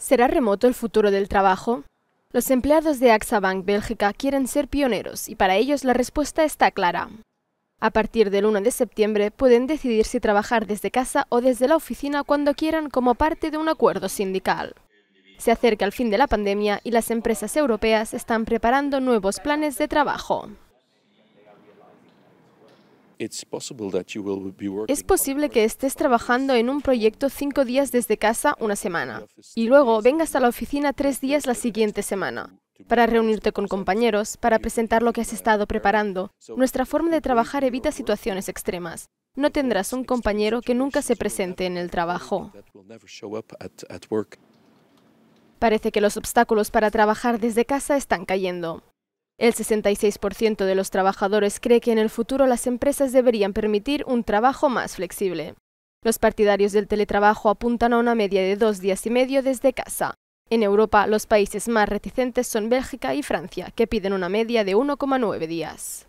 ¿Será remoto el futuro del trabajo? Los empleados de AXA Bank Bélgica quieren ser pioneros y para ellos la respuesta está clara. A partir del 1 de septiembre pueden decidir si trabajar desde casa o desde la oficina cuando quieran como parte de un acuerdo sindical. Se acerca el fin de la pandemia y las empresas europeas están preparando nuevos planes de trabajo. Es posible que estés trabajando en un proyecto cinco días desde casa una semana y luego vengas a la oficina tres días la siguiente semana para reunirte con compañeros, para presentar lo que has estado preparando. Nuestra forma de trabajar evita situaciones extremas. No tendrás un compañero que nunca se presente en el trabajo. Parece que los obstáculos para trabajar desde casa están cayendo. El 66% de los trabajadores cree que en el futuro las empresas deberían permitir un trabajo más flexible. Los partidarios del teletrabajo apuntan a una media de dos días y medio desde casa. En Europa, los países más reticentes son Bélgica y Francia, que piden una media de 1,9 días.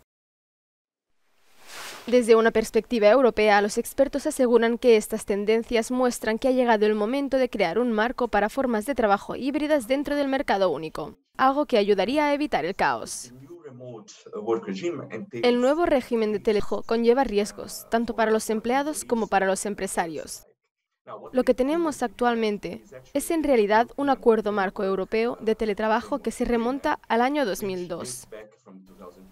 Desde una perspectiva europea, los expertos aseguran que estas tendencias muestran que ha llegado el momento de crear un marco para formas de trabajo híbridas dentro del mercado único, algo que ayudaría a evitar el caos. El nuevo régimen de telejo conlleva riesgos, tanto para los empleados como para los empresarios. Lo que tenemos actualmente es en realidad un acuerdo marco europeo de teletrabajo que se remonta al año 2002.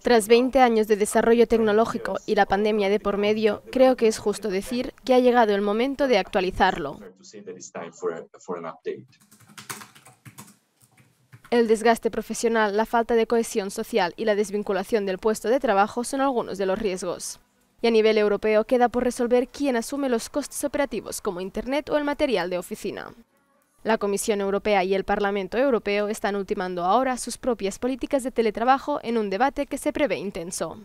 Tras 20 años de desarrollo tecnológico y la pandemia de por medio, creo que es justo decir que ha llegado el momento de actualizarlo. El desgaste profesional, la falta de cohesión social y la desvinculación del puesto de trabajo son algunos de los riesgos. Y a nivel europeo queda por resolver quién asume los costes operativos como Internet o el material de oficina. La Comisión Europea y el Parlamento Europeo están ultimando ahora sus propias políticas de teletrabajo en un debate que se prevé intenso.